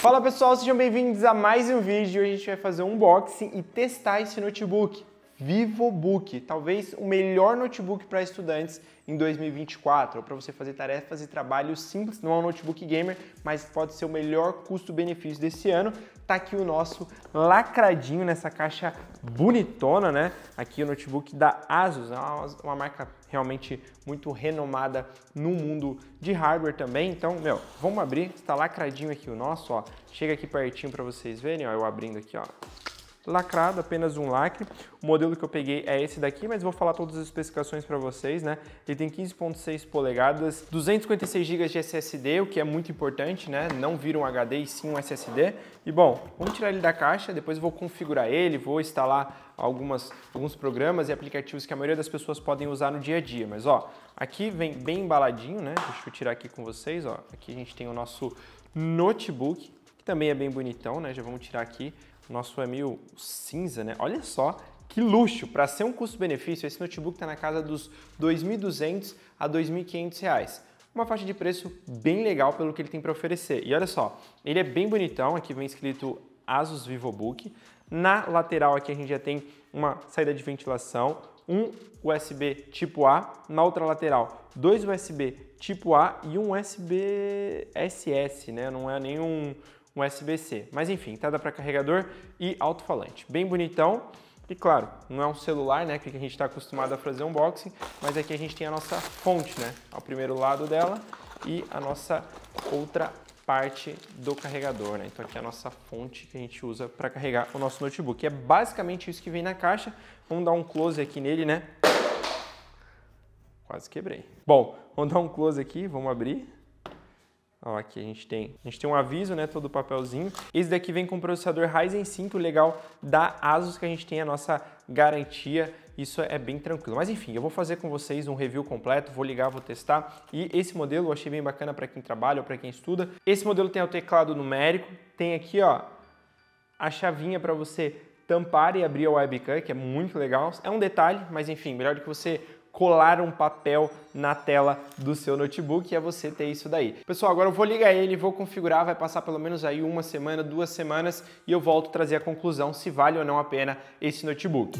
Fala pessoal, sejam bem-vindos a mais um vídeo. Hoje a gente vai fazer um unboxing e testar esse notebook. VivoBook, talvez o melhor notebook para estudantes em 2024, para você fazer tarefas e trabalhos simples, não é um notebook gamer, mas pode ser o melhor custo-benefício desse ano. Tá aqui o nosso lacradinho nessa caixa bonitona, né? Aqui o notebook da Asus, é uma marca realmente muito renomada no mundo de hardware também. Então, meu, vamos abrir, está lacradinho aqui o nosso, ó. Chega aqui pertinho para vocês verem, ó, eu abrindo aqui, ó lacrado, apenas um lacre. O modelo que eu peguei é esse daqui, mas vou falar todas as especificações para vocês, né? Ele tem 15.6 polegadas, 256 GB de SSD, o que é muito importante, né? Não vira um HD e sim um SSD. E bom, vamos tirar ele da caixa, depois vou configurar ele, vou instalar algumas, alguns programas e aplicativos que a maioria das pessoas podem usar no dia a dia. Mas ó, aqui vem bem embaladinho, né? Deixa eu tirar aqui com vocês, ó. Aqui a gente tem o nosso notebook, que também é bem bonitão, né? Já vamos tirar aqui nosso é mil cinza, né? Olha só que luxo! Para ser um custo-benefício, esse notebook está na casa dos R$ 2.200 a R$ 2.500 uma faixa de preço bem legal pelo que ele tem para oferecer. E olha só, ele é bem bonitão, aqui vem escrito Asus VivoBook. Na lateral aqui a gente já tem uma saída de ventilação, um USB tipo A, na outra lateral dois USB tipo A e um USB SS, né? Não é nenhum USB-C. Mas enfim, entrada para carregador e alto-falante. Bem bonitão. E claro, não é um celular, né, que a gente está acostumado a fazer unboxing, mas aqui a gente tem a nossa fonte, né, ao primeiro lado dela e a nossa outra parte do carregador, né? Então aqui é a nossa fonte que a gente usa para carregar o nosso notebook. E é basicamente isso que vem na caixa. Vamos dar um close aqui nele, né? Quase quebrei. Bom, vamos dar um close aqui, vamos abrir. Ó, aqui a gente tem, a gente tem um aviso, né, todo papelzinho. Esse daqui vem com processador Ryzen 5, o legal da ASUS que a gente tem a nossa garantia, isso é bem tranquilo. Mas enfim, eu vou fazer com vocês um review completo, vou ligar, vou testar. E esse modelo eu achei bem bacana para quem trabalha ou para quem estuda. Esse modelo tem o teclado numérico, tem aqui, ó, a chavinha para você tampar e abrir a webcam, que é muito legal. É um detalhe, mas enfim, melhor do que você colar um papel na tela do seu notebook e é você ter isso daí. Pessoal, agora eu vou ligar ele, vou configurar, vai passar pelo menos aí uma semana, duas semanas e eu volto trazer a conclusão se vale ou não a pena esse notebook.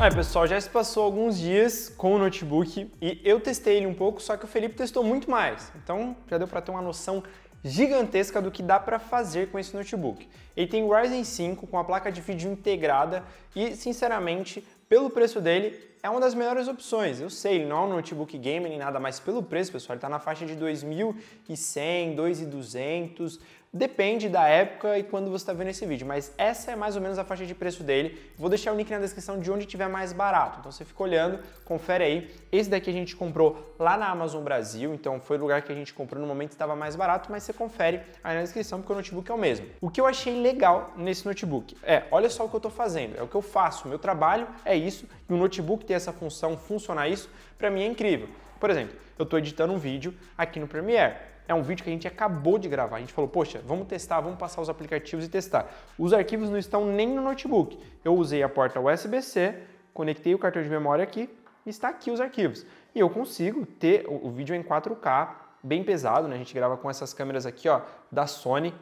Aí pessoal, já se passou alguns dias com o notebook e eu testei ele um pouco, só que o Felipe testou muito mais. Então já deu para ter uma noção gigantesca do que dá para fazer com esse notebook. Ele tem o Ryzen 5 com a placa de vídeo integrada e, sinceramente, pelo preço dele, é uma das melhores opções. Eu sei, ele não é um notebook gamer nem nada, mas pelo preço, pessoal, ele está na faixa de 2.100, 2.200. Depende da época e quando você está vendo esse vídeo, mas essa é mais ou menos a faixa de preço dele. Vou deixar o link na descrição de onde tiver mais barato. Então você fica olhando, confere aí. Esse daqui a gente comprou lá na Amazon Brasil, então foi o lugar que a gente comprou no momento que estava mais barato, mas você confere aí na descrição porque o notebook é o mesmo. O que eu achei legal nesse notebook é, olha só o que eu estou fazendo, é o que eu faço, meu trabalho é isso e o notebook ter essa função, funcionar isso, para mim é incrível. Por exemplo, eu estou editando um vídeo aqui no Premiere é um vídeo que a gente acabou de gravar. A gente falou, poxa, vamos testar, vamos passar os aplicativos e testar. Os arquivos não estão nem no notebook. Eu usei a porta USB-C, conectei o cartão de memória aqui, está aqui os arquivos. E eu consigo ter o vídeo em 4K, bem pesado, né? A gente grava com essas câmeras aqui, ó, da Sony,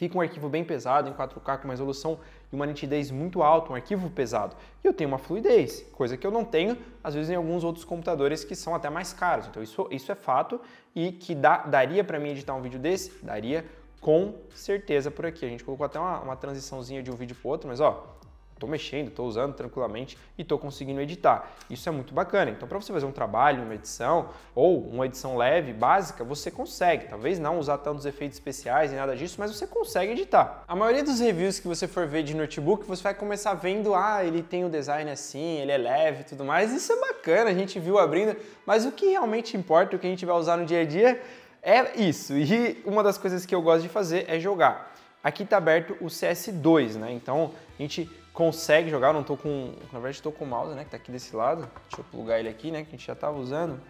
Fica um arquivo bem pesado, em 4K, com uma resolução e uma nitidez muito alta, um arquivo pesado. E eu tenho uma fluidez, coisa que eu não tenho, às vezes, em alguns outros computadores que são até mais caros. Então, isso, isso é fato e que dá, daria para mim editar um vídeo desse? Daria com certeza por aqui. A gente colocou até uma, uma transiçãozinha de um vídeo para outro, mas ó, tô mexendo, tô usando tranquilamente e tô conseguindo editar. Isso é muito bacana. Então, para você fazer um trabalho, uma edição ou uma edição leve, básica, você consegue. Talvez não usar tantos efeitos especiais e nada disso, mas você consegue editar. A maioria dos reviews que você for ver de notebook, você vai começar vendo, ah, ele tem o um design assim, ele é leve e tudo mais. Isso é bacana, a gente viu abrindo, mas o que realmente importa, o que a gente vai usar no dia a dia, é isso. E uma das coisas que eu gosto de fazer é jogar. Aqui está aberto o CS2, né? Então a gente consegue jogar. não tô com. Na verdade, estou com o mouse, né? Que tá aqui desse lado. Deixa eu plugar ele aqui, né? Que a gente já tava usando.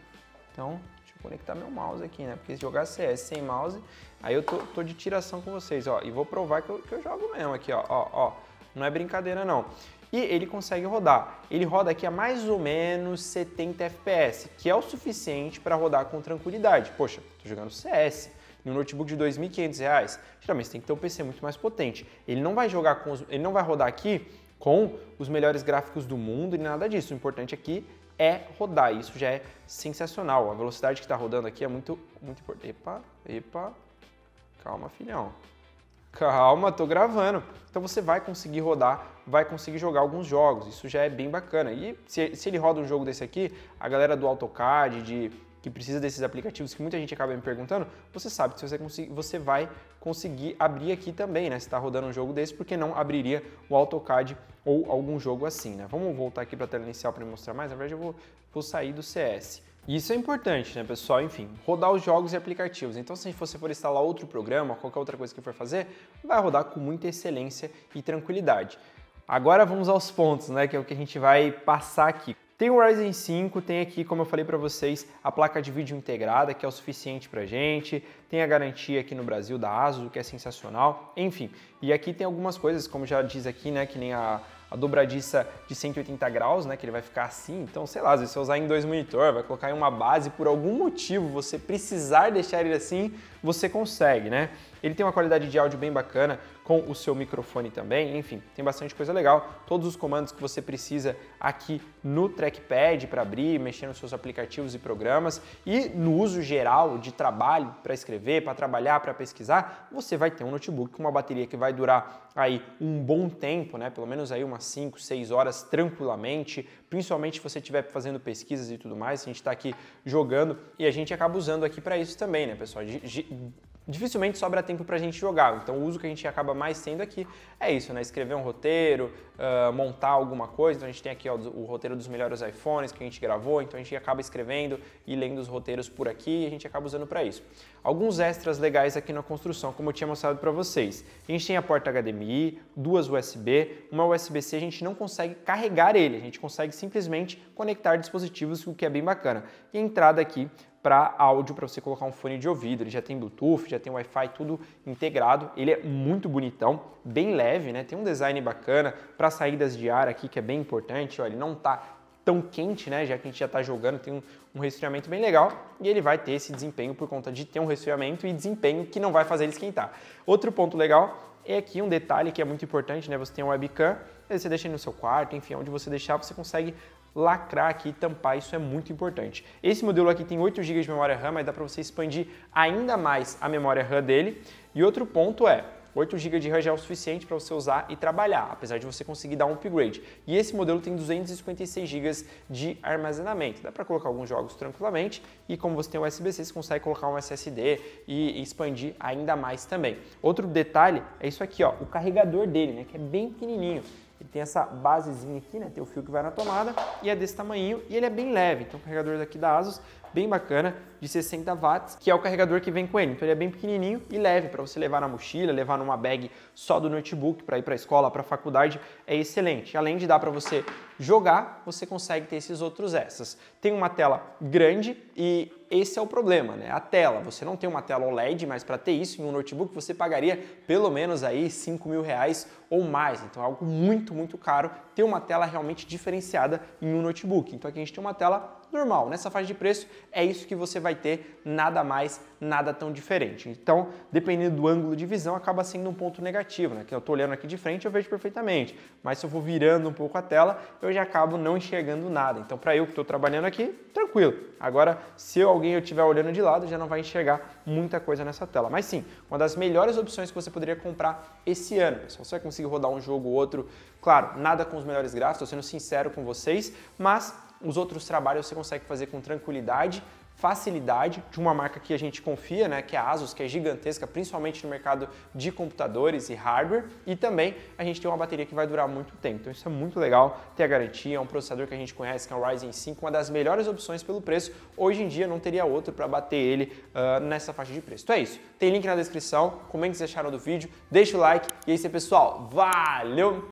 Então, deixa eu conectar meu mouse aqui, né? Porque se jogar CS sem mouse, aí eu tô, tô de tiração com vocês, ó. E vou provar que eu, que eu jogo mesmo aqui, ó. Ó, ó. Não é brincadeira, não. E ele consegue rodar. Ele roda aqui a mais ou menos 70 FPS, que é o suficiente para rodar com tranquilidade. Poxa, tô jogando CS no notebook de R$ 2.500, geralmente você tem que ter um PC muito mais potente. Ele não vai jogar com os, ele não vai rodar aqui com os melhores gráficos do mundo e nada disso. O importante aqui é rodar, isso já é sensacional. A velocidade que está rodando aqui é muito, muito importante. Epa, epa, calma filhão. Calma, tô gravando. Então você vai conseguir rodar, vai conseguir jogar alguns jogos. Isso já é bem bacana. E se, se ele roda um jogo desse aqui, a galera do AutoCAD, de que precisa desses aplicativos que muita gente acaba me perguntando, você sabe que se você, você vai conseguir abrir aqui também, né? Se está rodando um jogo desse, porque não abriria o AutoCAD ou algum jogo assim, né? Vamos voltar aqui para a tela inicial para mostrar mais. Na verdade, eu vou, vou sair do CS. Isso é importante, né, pessoal? Enfim, rodar os jogos e aplicativos. Então, se você for instalar outro programa, qualquer outra coisa que for fazer, vai rodar com muita excelência e tranquilidade. Agora vamos aos pontos, né, que é o que a gente vai passar aqui. Tem o Ryzen 5, tem aqui, como eu falei para vocês, a placa de vídeo integrada, que é o suficiente para gente, tem a garantia aqui no Brasil da ASUS, que é sensacional, enfim. E aqui tem algumas coisas, como já diz aqui, né, que nem a, a dobradiça de 180 graus, né, que ele vai ficar assim, então, sei lá, se você usar em dois monitor, vai colocar em uma base, por algum motivo você precisar deixar ele assim, você consegue, né? Ele tem uma qualidade de áudio bem bacana com o seu microfone também, enfim, tem bastante coisa legal. Todos os comandos que você precisa aqui no trackpad para abrir, mexer nos seus aplicativos e programas e no uso geral de trabalho para escrever, para trabalhar, para pesquisar, você vai ter um notebook com uma bateria que vai durar aí um bom tempo, né? Pelo menos aí umas 5, 6 horas tranquilamente, principalmente se você estiver fazendo pesquisas e tudo mais, a gente está aqui jogando e a gente acaba usando aqui para isso também, né, pessoal? dificilmente sobra tempo para a gente jogar. Então o uso que a gente acaba mais tendo aqui é isso, né? Escrever um roteiro, uh, montar alguma coisa. Então a gente tem aqui ó, o roteiro dos melhores iPhones que a gente gravou, então a gente acaba escrevendo e lendo os roteiros por aqui e a gente acaba usando para isso. Alguns extras legais aqui na construção, como eu tinha mostrado para vocês. A gente tem a porta HDMI, duas USB, uma USB-C a gente não consegue carregar ele, a gente consegue simplesmente conectar dispositivos, o que é bem bacana. E a entrada aqui para áudio para você colocar um fone de ouvido. Ele já tem Bluetooth, já tem Wi-Fi, tudo integrado. Ele é muito bonitão, bem leve, né? Tem um design bacana para saídas de ar aqui que é bem importante. olha ele não tá tão quente, né? Já que a gente já está jogando, tem um, um, resfriamento bem legal e ele vai ter esse desempenho por conta de ter um resfriamento e desempenho que não vai fazer ele esquentar. Outro ponto legal é aqui um detalhe que é muito importante, né? Você tem um webcam, você deixa ele no seu quarto, enfim, onde você deixar, você consegue lacrar aqui e tampar, isso é muito importante. Esse modelo aqui tem 8 GB de memória RAM, mas dá para você expandir ainda mais a memória RAM dele. E outro ponto é, 8 GB de RAM já é o suficiente para você usar e trabalhar, apesar de você conseguir dar um upgrade. E esse modelo tem 256 GB de armazenamento. Dá para colocar alguns jogos tranquilamente e como você tem USB-C, você consegue colocar um SSD e expandir ainda mais também. Outro detalhe é isso aqui, ó, o carregador dele, né, que é bem pequenininho tem essa basezinha aqui, né? Tem o fio que vai na tomada e é desse tamanho e ele é bem leve. Então o carregador daqui da ASUS bem bacana, de 60 watts, que é o carregador que vem com ele. Então ele é bem pequenininho e leve para você levar na mochila, levar numa bag só do notebook para ir para a escola, para a faculdade, é excelente. Além de dar para você jogar, você consegue ter esses outros essas. Tem uma tela grande e esse é o problema, né? A tela, você não tem uma tela OLED, mas para ter isso em um notebook você pagaria pelo menos aí 5 mil reais ou mais. Então é algo muito, muito caro ter uma tela realmente diferenciada em um notebook. Então aqui a gente tem uma tela normal. Nessa faixa de preço é isso que você vai ter, nada mais, nada tão diferente. Então, dependendo do ângulo de visão, acaba sendo um ponto negativo, né? Que eu estou olhando aqui de frente, eu vejo perfeitamente, mas se eu vou virando um pouco a tela, eu já acabo não enxergando nada. Então, para eu que estou trabalhando aqui, tranquilo. Agora, se alguém eu estiver olhando de lado, já não vai enxergar muita coisa nessa tela. Mas sim, uma das melhores opções que você poderia comprar esse ano, pessoal. Você vai conseguir rodar um jogo ou outro, claro, nada com os melhores gráficos, estou sendo sincero com vocês, mas os outros trabalhos você consegue fazer com tranquilidade, facilidade, de uma marca que a gente confia, né, que é a Asus, que é gigantesca, principalmente no mercado de computadores e hardware, e também a gente tem uma bateria que vai durar muito tempo. Então isso é muito legal, ter a garantia, é um processador que a gente conhece, que é o Ryzen 5, uma das melhores opções pelo preço. Hoje em dia não teria outro para bater ele uh, nessa faixa de preço. Então é isso, tem link na descrição, comenta o que vocês acharam do vídeo, deixa o like, e é isso aí pessoal, valeu!